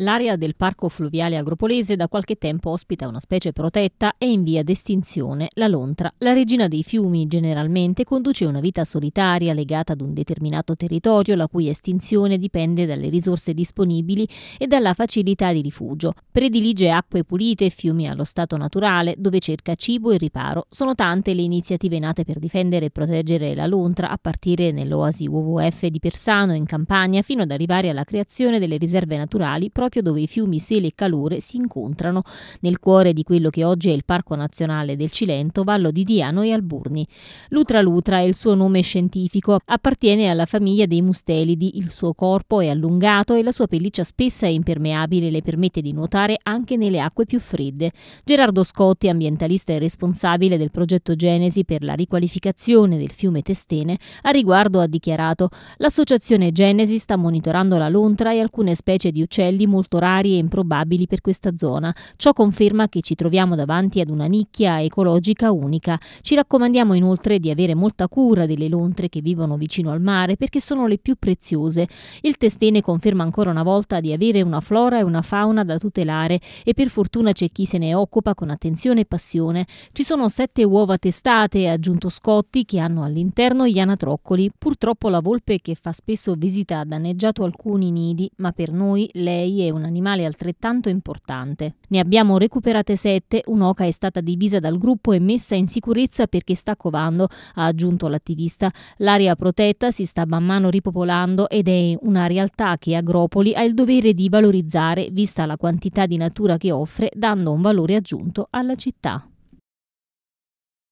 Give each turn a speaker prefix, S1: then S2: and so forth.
S1: L'area del Parco Fluviale Agropolese da qualche tempo ospita una specie protetta e in via d'estinzione, la lontra. La regina dei fiumi generalmente conduce una vita solitaria legata ad un determinato territorio la cui estinzione dipende dalle risorse disponibili e dalla facilità di rifugio. Predilige acque pulite e fiumi allo stato naturale dove cerca cibo e riparo. Sono tante le iniziative nate per difendere e proteggere la lontra a partire nell'oasi WWF di Persano in Campania fino ad arrivare alla creazione delle riserve naturali proprio dove i fiumi Sele e Calore si incontrano, nel cuore di quello che oggi è il Parco Nazionale del Cilento, Vallo di Diano e Alburni. Lutra lutra è il suo nome scientifico, appartiene alla famiglia dei mustelidi, il suo corpo è allungato e la sua pelliccia spessa e impermeabile le permette di nuotare anche nelle acque più fredde. Gerardo Scotti, ambientalista e responsabile del progetto Genesi per la riqualificazione del fiume Testene, a riguardo ha dichiarato «L'associazione Genesi sta monitorando la lontra e alcune specie di uccelli molto rari e improbabili per questa zona. Ciò conferma che ci troviamo davanti ad una nicchia ecologica unica. Ci raccomandiamo inoltre di avere molta cura delle lontre che vivono vicino al mare perché sono le più preziose. Il testene conferma ancora una volta di avere una flora e una fauna da tutelare e per fortuna c'è chi se ne occupa con attenzione e passione. Ci sono sette uova testate, ha aggiunto Scotti, che hanno all'interno gli anatroccoli. Purtroppo la volpe che fa spesso visita ha danneggiato alcuni nidi, ma per noi lei è è un animale altrettanto importante. Ne abbiamo recuperate sette, un'oca è stata divisa dal gruppo e messa in sicurezza perché sta covando, ha aggiunto l'attivista. L'area protetta si sta man mano ripopolando ed è una realtà che Agropoli ha il dovere di valorizzare, vista la quantità di natura che offre, dando un valore aggiunto alla città.